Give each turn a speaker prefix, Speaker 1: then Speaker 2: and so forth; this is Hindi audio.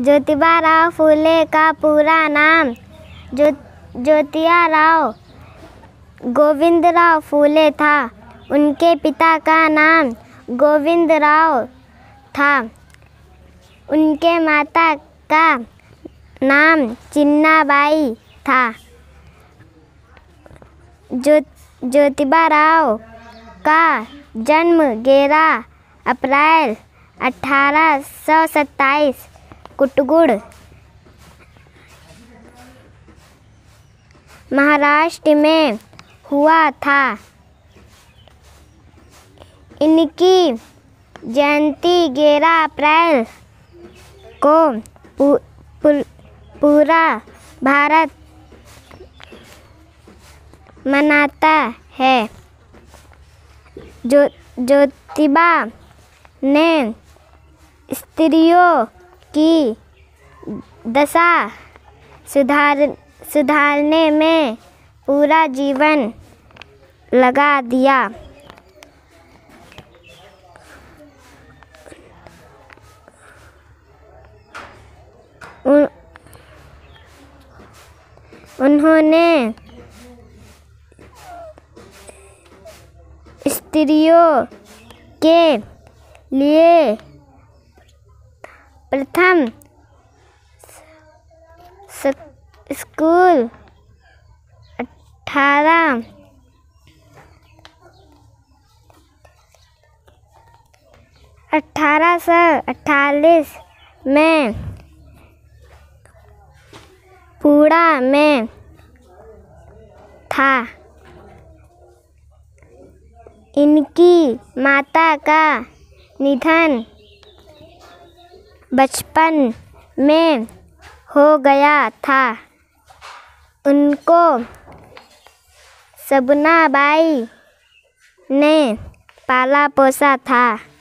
Speaker 1: ज्योतिबा राव फूले का पूरा नाम जो ज्योतिया राव गोविंद राव फूले था उनके पिता का नाम गोविंद राव था उनके माता का नाम चिन्नाबाई था जो ज्योतिबा राव का जन्म ग्यारह अप्रैल अठारह सौ सत्ताईस कुटगुड़ महाराष्ट्र में हुआ था इनकी जयंती ग्यारह अप्रैल को पूरा भारत मनाता है जो ज्योतिबा ने स्त्रियों की दशा सुधार सुधारने में पूरा जीवन लगा दिया उन्होंने स्त्रियों के लिए प्रथम स्कूल अठारह अठारह सौ अट्ठालीस में पूरा में था इनकी माता का निधन बचपन में हो गया था उनको सबना बाई ने पाला पोसा था